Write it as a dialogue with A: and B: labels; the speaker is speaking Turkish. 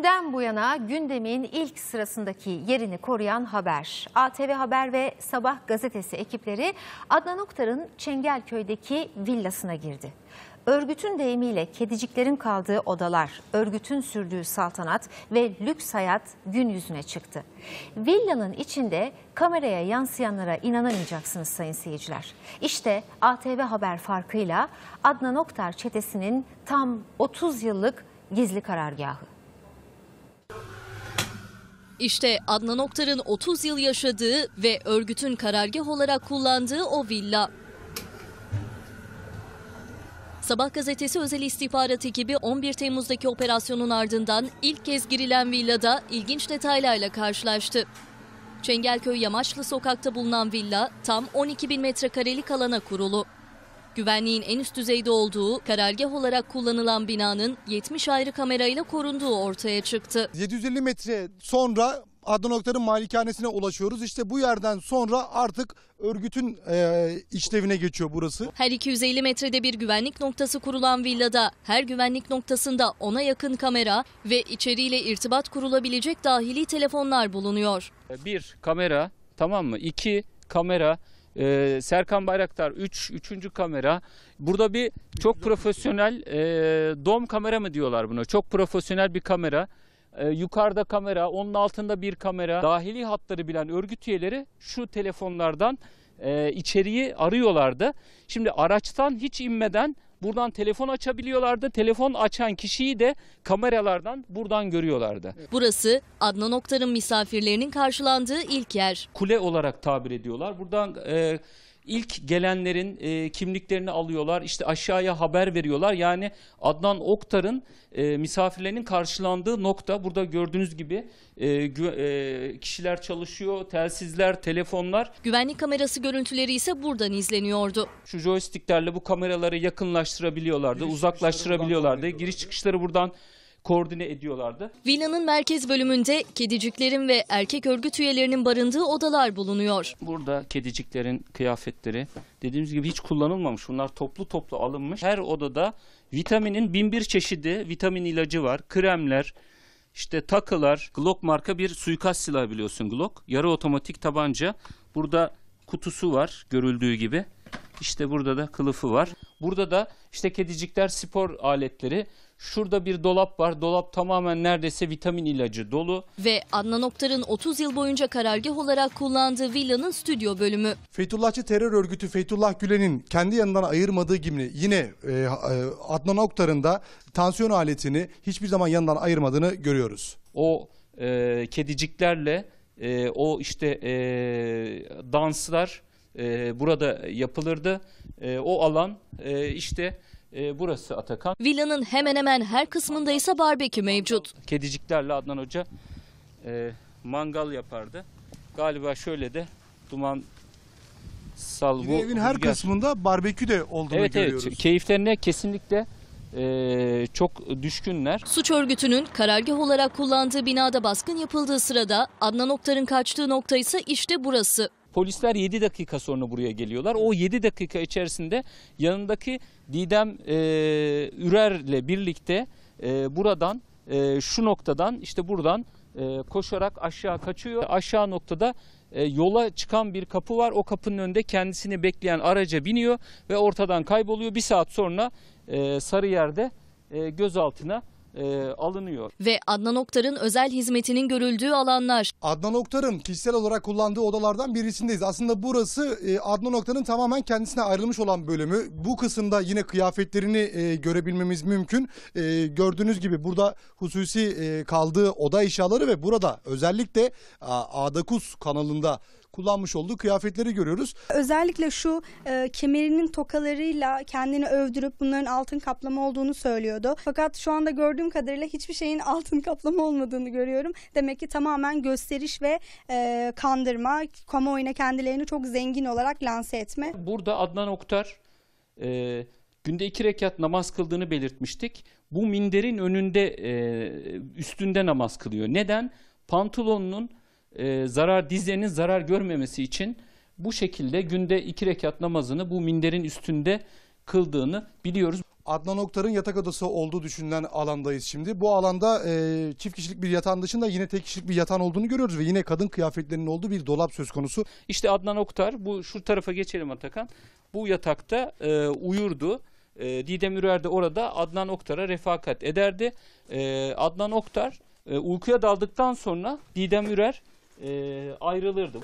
A: Dünden bu yana gündemin ilk sırasındaki yerini koruyan haber. ATV Haber ve Sabah gazetesi ekipleri Adnan Oktar'ın Çengelköy'deki villasına girdi. Örgütün deyimiyle kediciklerin kaldığı odalar, örgütün sürdüğü saltanat ve lüks hayat gün yüzüne çıktı. Villanın içinde kameraya yansıyanlara inanamayacaksınız sayın seyirciler. İşte ATV Haber farkıyla Adnan Oktar çetesinin tam 30 yıllık gizli karargahı. İşte Adnan Oktar'ın 30 yıl yaşadığı ve örgütün karargah olarak kullandığı o villa. Sabah gazetesi özel istihbarat ekibi 11 Temmuz'daki operasyonun ardından ilk kez girilen villada ilginç detaylarla karşılaştı. Çengelköy Yamaçlı sokakta bulunan villa tam 12 bin metrekarelik alana kurulu. Güvenliğin en üst düzeyde olduğu, karargah olarak kullanılan binanın 70 ayrı kamerayla korunduğu ortaya çıktı.
B: 750 metre sonra Adnan Oktar'ın malikanesine ulaşıyoruz. İşte bu yerden sonra artık örgütün e, işlevine geçiyor burası.
A: Her 250 metrede bir güvenlik noktası kurulan villada her güvenlik noktasında ona yakın kamera ve içeriyle irtibat kurulabilecek dahili telefonlar bulunuyor.
C: Bir kamera tamam mı? İki kamera ee, Serkan Bayraktar 3, üç, 3. kamera. Burada bir çok profesyonel e, dom kamera mı diyorlar buna? Çok profesyonel bir kamera. E, yukarıda kamera, onun altında bir kamera. Dahili hatları bilen örgüt üyeleri şu telefonlardan e, içeriği arıyorlardı. Şimdi araçtan hiç inmeden Buradan telefon açabiliyorlardı. Telefon açan kişiyi de kameralardan buradan görüyorlardı.
A: Burası Adnan Oktar'ın misafirlerinin karşılandığı ilk yer.
C: Kule olarak tabir ediyorlar. Buradan e, ilk gelenlerin e, kimliklerini alıyorlar. İşte aşağıya haber veriyorlar. Yani Adnan Oktar'ın e, misafirlerinin karşılandığı nokta burada gördüğünüz gibi e, gü, e, kişiler çalışıyor, telsizler,
A: telefonlar. Güvenlik kamerası görüntüleri ise buradan izleniyordu.
C: Şu joysticklerle bu kameraları yakınlaş kolaylaştırabiliyorlardı, giriş uzaklaştırabiliyorlardı. Giriş çıkışları buradan koordine ediyorlardı.
A: Villanın merkez bölümünde kediciklerin ve erkek örgüt üyelerinin barındığı odalar bulunuyor.
C: Burada kediciklerin kıyafetleri dediğimiz gibi hiç kullanılmamış. Bunlar toplu toplu alınmış. Her odada vitaminin bin bir çeşidi vitamin ilacı var, kremler, işte takılar, Glock marka bir suikast silahı biliyorsun Glock. Yarı otomatik tabanca. Burada kutusu var görüldüğü gibi. İşte burada da kılıfı var. Burada da işte kedicikler spor aletleri. Şurada bir dolap var. Dolap tamamen neredeyse vitamin ilacı dolu.
A: Ve Adnan Oktar'ın 30 yıl boyunca karargah olarak kullandığı villanın stüdyo bölümü.
B: Fethullahçı terör örgütü Fethullah Gülen'in kendi yanından ayırmadığı gibi yine e, e, Adnan Oktar'ın da tansiyon aletini hiçbir zaman yanından ayırmadığını
C: görüyoruz. O e, kediciklerle e, o işte e, danslar e, burada yapılırdı. E, o alan e, işte e, burası Atakan.
A: Villanın hemen hemen her kısmında ise barbekü mevcut.
C: Kediciklerle Adnan Hoca e, mangal yapardı. Galiba şöyle de duman salvo. Yine evin her rüzgar. kısmında barbekü de olduğunu evet, görüyoruz. Evet keyiflerine kesinlikle e, çok düşkünler.
A: Suç örgütünün karargah olarak kullandığı binada baskın yapıldığı sırada Adnan Oktar'ın kaçtığı nokta ise işte burası.
C: Polisler 7 dakika sonra buraya geliyorlar. O 7 dakika içerisinde yanındaki Didem e, Ürer'le birlikte e, buradan e, şu noktadan işte buradan e, koşarak aşağı kaçıyor. Aşağı noktada e, yola çıkan bir kapı var. O kapının önünde kendisini bekleyen araca biniyor ve ortadan kayboluyor. Bir saat sonra e, Sarıyer'de e, gözaltına e, alınıyor.
A: Ve Adnan Oktar'ın özel hizmetinin görüldüğü alanlar. Adnan Oktar'ın kişisel olarak kullandığı odalardan
B: birisindeyiz. Aslında burası e, Adnan Oktar'ın tamamen kendisine ayrılmış olan bölümü. Bu kısımda yine kıyafetlerini e, görebilmemiz mümkün. E, gördüğünüz gibi burada hususi e, kaldığı oda eşyaları ve burada özellikle Adakus kanalında kullanmış olduğu kıyafetleri görüyoruz.
A: Özellikle şu e, kemerinin tokalarıyla kendini övdürüp bunların altın kaplama olduğunu söylüyordu. Fakat şu anda gördüğüm kadarıyla hiçbir şeyin altın kaplama olmadığını görüyorum. Demek ki tamamen gösteriş ve e, kandırma, kamuoyuna kendilerini çok zengin olarak lanse etme.
C: Burada Adnan Oktar e, günde iki rekat namaz kıldığını belirtmiştik. Bu minderin önünde e, üstünde namaz kılıyor. Neden? Pantolonunun e, zarar dizlerinin zarar görmemesi için bu şekilde günde iki rekat namazını bu minderin üstünde kıldığını biliyoruz.
B: Adnan Oktar'ın yatak odası olduğu düşünülen alandayız şimdi. Bu alanda e, çift kişilik bir yatan dışında yine tek kişilik bir yatan olduğunu görüyoruz ve yine kadın kıyafetlerinin olduğu bir dolap söz konusu.
C: İşte Adnan Oktar bu şu tarafa geçelim Atakan. Bu yatakta e, uyurdu. E, Didem Ürer de orada Adnan Oktar'a refakat ederdi. E, Adnan Oktar e, uykuya daldıktan sonra Didem Ürer ee, ayrılırdım.